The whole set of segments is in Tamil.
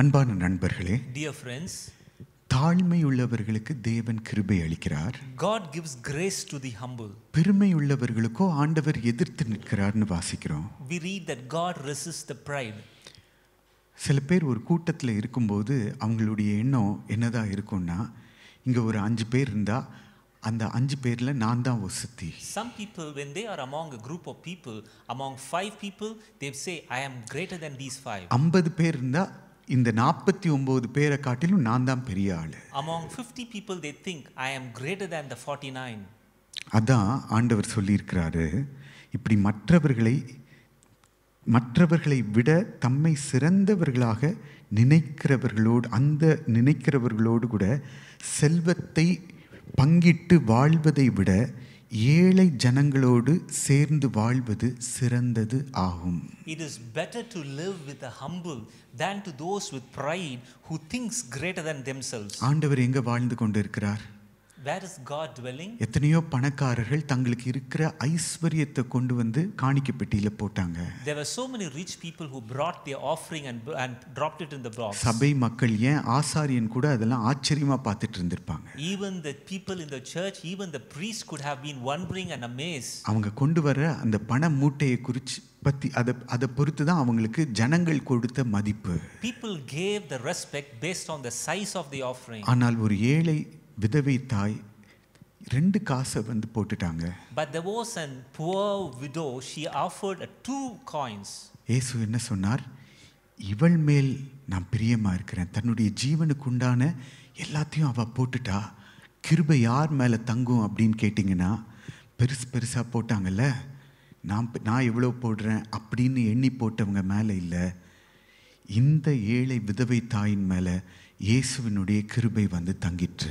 அன்பான நண்பர்களே டியர் ஃப்ரெண்ட்ஸ் தாழ்மை உள்ளவர்களுக்கு தேவன் கிருபை அளிக்கிறார் God gives grace to the humble பெருமை உள்ளவர்களுக்கோ ஆண்டவர் எதிர்த்து நிற்கிறார்னு வாசிக்கிறோம் we read that God resists the pride சில பேர் ஒரு கூட்டத்தில் இருக்கும்போது அவங்களுடைய எண்ணம் என்னதான் இருக்கும்னா இங்கே ஒரு அஞ்சு பேர் இருந்தால் அந்த அஞ்சு பேரில் நான் தான் ஒசத்தி some people when they are among a group of people among five people they say I am greater then these five ஐம்பது பேர் இருந்தால் இந்த நாற்பத்தி ஒன்பது பேரை காட்டிலும் நான் தான் பெரிய ஆள் among fifty people they think I am greater than the forty nine அதான் ஆண்டவர் சொல்லியிருக்கிறாரு இப்படி மற்றவர்களை மற்றவர்களை விட தம்மை சிறந்தவர்களாக நினைக்கிறவர்களோடு அந்த நினைக்கிறவர்களோடு கூட செல்வத்தை பங்கிட்டு வாழ்வதை விட ஏழை ஜனங்களோடு சேர்ந்து வாழ்வது சிறந்தது ஆகும் it is better to live with a humble than to those with pride who thinks greater than themselves ஆண்டவர் எங்க வாழ்ந்து கொண்டிருக்கிறார் வேர் இஸ் காட் எத்தனையோ பணக்காரர்கள் தங்களுக்கு இருக்கிற ஐஸ்வர்யத்தை கொண்டு வந்து காணிக்க பெட்டியில போட்டாங்க சபை மக்கள் ஏன் ஆசாரியன் கூட அதெல்லாம் ஆச்சரியமாக பார்த்துட்டு இருந்திருப்பாங்க even the people in the church even the priest could have been wondering and amaze அவங்க கொண்டு வர அந்த பண மூட்டையை குறித்து பத்தி அதை அதை பொறுத்து தான் அவங்களுக்கு ஜனங்கள் கொடுத்த மதிப்பு people gave the respect based on the size of the offering ஆனால் ஒரு ஏழை விதவை தாய் ரெண்டு காசை வந்து போட்டுட்டாங்க but there was an poor widow she offered two coins இயேசு என்ன சொன்னார் இவள் மேல் நான் பிரியமா இருக்கிறேன் தன்னுடைய ஜீவனுக்கு உண்டான எல்லாத்தையும் அவ போட்டுட்டா கிருபை யார் மேலே தங்கும் அப்படின்னு கேட்டிங்கன்னா பெருசு பெருசாக போட்டாங்கல்ல நான் நான் எவ்வளோ போடுறேன் அப்படின்னு எண்ணி போட்டவங்க மேலே இல்லை இந்த ஏழை விதவை தாயின் மேலே இயேசுவினுடைய கிருபை வந்து தங்கிற்று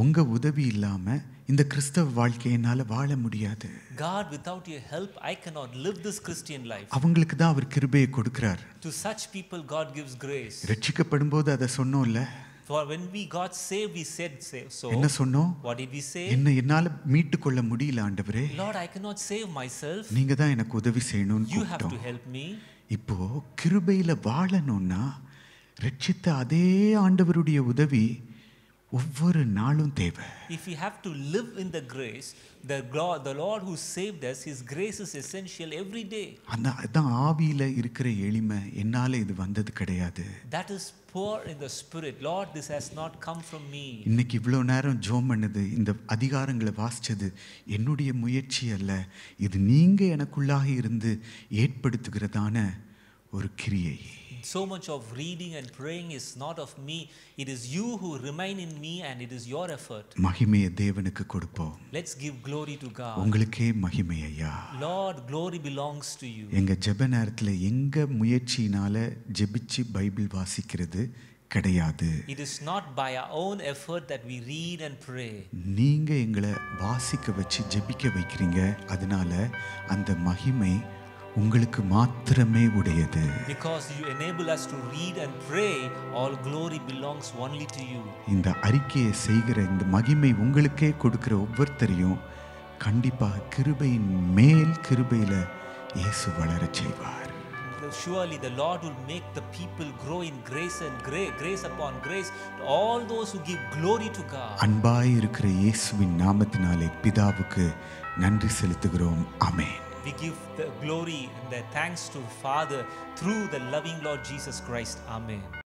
உங்கள் உதவி இல்லாமல் இந்த கிறிஸ்தவ வாழ்க்கையை வாழ முடியாது God without your help I cannot live this Christian life அவங்களுக்கு தான் அவர் கிருபையை கொடுக்கிறார் To such people God gives grace ரட்சிக்கப்படும்போது அதை சொன்னோம்ல For when we got saved we said save. so என்ன சொன்னோம் What did we say என்ன என்னால மீட்டு கொள்ள முடியல ஆண்டவரே Lord I cannot save myself நீங்க தான் எனக்கு உதவி செய்யணும்னு You have to help me இப்போ கிருபையில வாழணும்னா ரட்சித்த அதே ஆண்டவருடைய உதவி ஒவ்வொரு நாளும் தேவை if we have to live in the grace the god the lord who saved us his grace is essential every day அந்த அதான் ஆவியில இருக்கிற எளிமை என்னால இது வந்தது கிடையாது that is poor in the spirit lord this has not come from me இன்னைக்கு இவ்வளோ நேரம் ஜோம் பண்ணது இந்த அதிகாரங்களை வாசிச்சது என்னுடைய முயற்சி அல்ல இது நீங்க எனக்குள்ளாக இருந்து ஏற்படுத்துகிறதான ஒரு கிரியை so much of reading and praying is not of me. It is you who remain in me and it is your effort. மகிமையை தேவனுக்கு கொடுப்போம். Let's give glory to God. உங்களுக்கே மகிமை ஐயா. Lord, glory belongs to you. எங்க ஜெப நேரத்துல எங்க முயற்சியினால ஜெபிச்சு பைபிள் வாசிக்கிறது கிடையாது it is not by our own effort that we read and pray நீங்க எங்களை வாசிக்க வச்சு ஜெபிக்க வைக்கிறீங்க அதனால அந்த மகிமை உங்களுக்கு மாத்திரமே உடையது because you enable us to read and pray all glory belongs only to you இந்த அறிக்கையை செய்கிற இந்த மகிமை உங்களுக்கே கொடுக்கிற ஒவ்வொருத்தரையும் கண்டிப்பாக கிருபையின் மேல் கிருபையில இயேசு வளர செய்வார் surely the lord will make the people grow in grace and grace, grace upon grace to all those who give glory to god அன்பாய் இருக்கிற இயேசுவின் நாமத்தினாலே பிதாவுக்கு நன்றி செலுத்துகிறோம் ஆமென் we give the glory and the thanks to the Father through the loving Lord Jesus Christ. Amen.